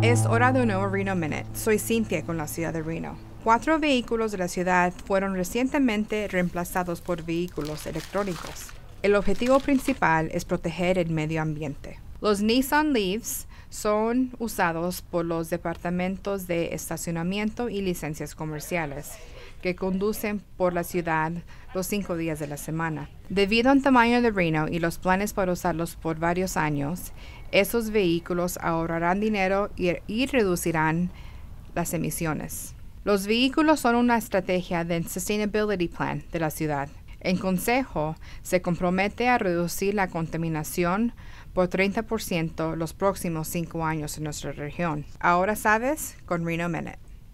Es hora de un nuevo Reno Minute. Soy Cynthia con la ciudad de Reno. Cuatro vehículos de la ciudad fueron recientemente reemplazados por vehículos electrónicos. El objetivo principal es proteger el medio ambiente. Los Nissan Leafs son usados por los departamentos de estacionamiento y licencias comerciales que conducen por la ciudad los cinco días de la semana. Debido al tamaño de Reno y los planes para usarlos por varios años, esos vehículos ahorrarán dinero y, reducirán las emisiones. Los vehículos son una estrategia del Sustainability Plan de la ciudad. El Consejo se compromete a reducir la contaminación por 30% los próximos cinco años en nuestra región. Ahora sabes con Reno Minute.